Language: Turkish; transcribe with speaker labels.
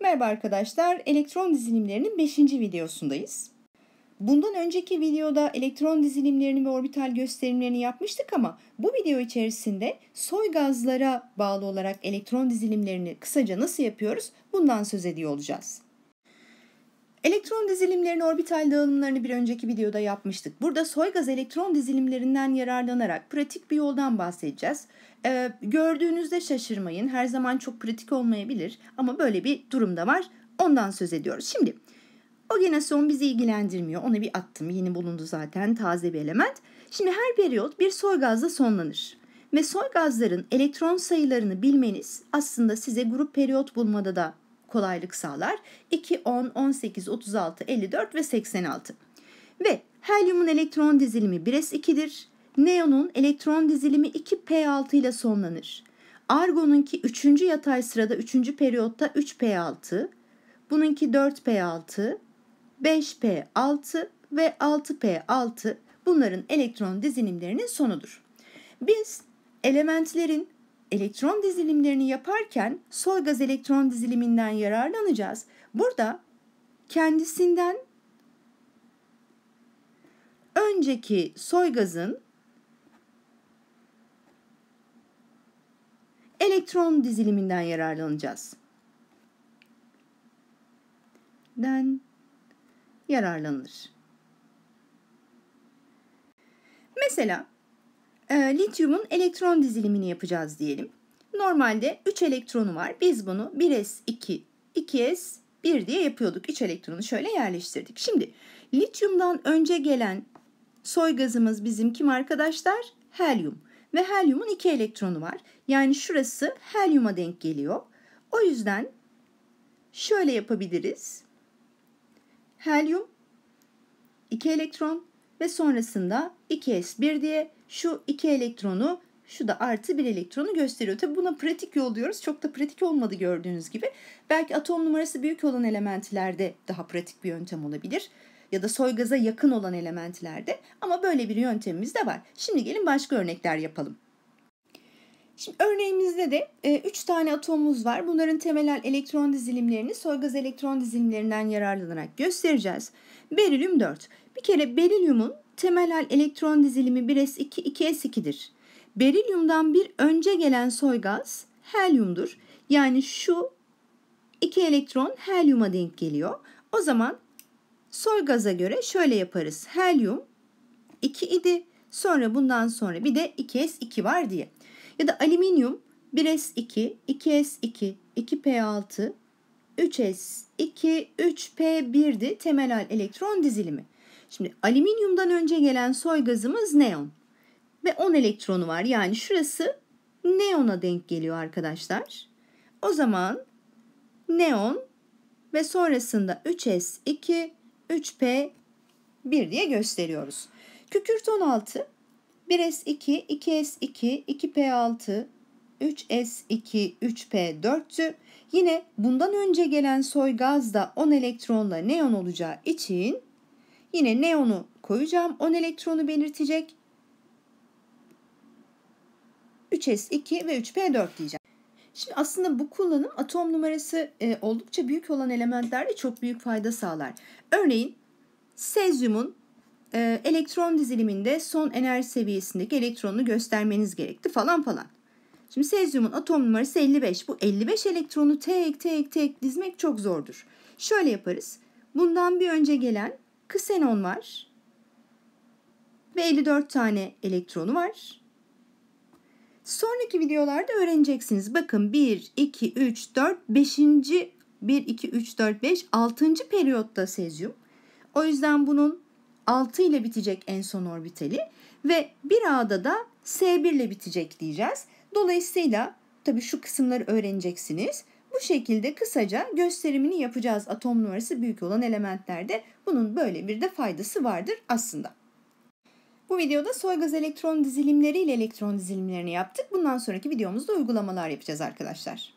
Speaker 1: Merhaba arkadaşlar, elektron dizilimlerinin 5. videosundayız. Bundan önceki videoda elektron dizilimlerini ve orbital gösterimlerini yapmıştık ama bu video içerisinde soy gazlara bağlı olarak elektron dizilimlerini kısaca nasıl yapıyoruz bundan söz ediyor olacağız. Elektron dizilimlerinin orbital dağılımlarını bir önceki videoda yapmıştık. Burada gaz elektron dizilimlerinden yararlanarak pratik bir yoldan bahsedeceğiz. Ee, gördüğünüzde şaşırmayın. Her zaman çok pratik olmayabilir ama böyle bir durumda var. Ondan söz ediyoruz. Şimdi o genasyon bizi ilgilendirmiyor. Ona bir attım. Yeni bulundu zaten taze bir element. Şimdi her periyot bir gazla sonlanır. Ve gazların elektron sayılarını bilmeniz aslında size grup periyot bulmada da kolaylık sağlar. 2, 10, 18, 36, 54 ve 86. Ve helyumun elektron dizilimi 1s2'dir. Neonun elektron dizilimi 2p6 ile sonlanır. Argon'unki 3. yatay sırada 3. periyotta 3p6, bununki 4p6, 5p6 ve 6p6 bunların elektron dizilimlerinin sonudur. Biz elementlerin elektron dizilimlerini yaparken sol gaz elektron diziliminden yararlanacağız. Burada kendisinden önceki soy gazın elektron diziliminden yararlanacağız. Den yararlanır. Mesela e, lityumun elektron dizilimini yapacağız diyelim. Normalde 3 elektronu var. Biz bunu 1s2, 2s, 1 diye yapıyorduk. 3 elektronu şöyle yerleştirdik. Şimdi lityumdan önce gelen soy gazımız bizim kim arkadaşlar? Helyum. Ve helyumun 2 elektronu var. Yani şurası helyuma denk geliyor. O yüzden şöyle yapabiliriz. Helyum 2 elektron ve sonrasında 2s1 diye şu iki elektronu şu da artı bir elektronu gösteriyor. Tabi buna pratik yol diyoruz. Çok da pratik olmadı gördüğünüz gibi. Belki atom numarası büyük olan elementlerde daha pratik bir yöntem olabilir. Ya da soy yakın olan elementlerde. Ama böyle bir yöntemimiz de var. Şimdi gelin başka örnekler yapalım. Şimdi örneğimizde de 3 e, tane atomumuz var. Bunların temel elektron dizilimlerini soygaz elektron dizilimlerinden yararlanarak göstereceğiz. Berilyum 4. Bir kere berilyumun temel hal elektron dizilimi 1s2 2s2'dir. Berilyumdan bir önce gelen soy gaz helyumdur. Yani şu iki elektron helyuma denk geliyor. O zaman soy gaza göre şöyle yaparız. Helyum 2 idi. Sonra bundan sonra bir de 2s2 var diye. Ya da alüminyum 1s2, 2s2, 2p6, 3s2, 3p1'di temel hal elektron dizilimi. Şimdi alüminyumdan önce gelen soy gazımız neon. Ve 10 elektronu var. Yani şurası neona denk geliyor arkadaşlar. O zaman neon ve sonrasında 3s2, 3p1 diye gösteriyoruz. Kükürt 16, 1s2, 2s2, 2p6, 3s2, 3p4'tü. Yine bundan önce gelen soy gaz da 10 elektronla neon olacağı için Yine neonu koyacağım. 10 elektronu belirtecek. 3s2 ve 3p4 diyeceğim. Şimdi aslında bu kullanım atom numarası e, oldukça büyük olan elementlerde çok büyük fayda sağlar. Örneğin sezyumun e, elektron diziliminde son enerji seviyesindeki elektronunu göstermeniz gerekti falan falan. Şimdi sezyumun atom numarası 55. Bu 55 elektronu tek tek tek dizmek çok zordur. Şöyle yaparız. Bundan bir önce gelen ksenon var ve 54 tane elektronu var. Sonraki videolarda öğreneceksiniz. Bakın 1, 2, 3, 4, 5. 1, 2, 3, 4, 5, 6. periyotta sezyum. O yüzden bunun 6 ile bitecek en son orbitali ve bir A'da da S1 ile bitecek diyeceğiz. Dolayısıyla tabii şu kısımları öğreneceksiniz. Bu şekilde kısaca gösterimini yapacağız atom numarası büyük olan elementlerde. Bunun böyle bir de faydası vardır aslında. Bu videoda soy gaz elektron dizilimleri ile elektron dizilimlerini yaptık. Bundan sonraki videomuzda uygulamalar yapacağız arkadaşlar.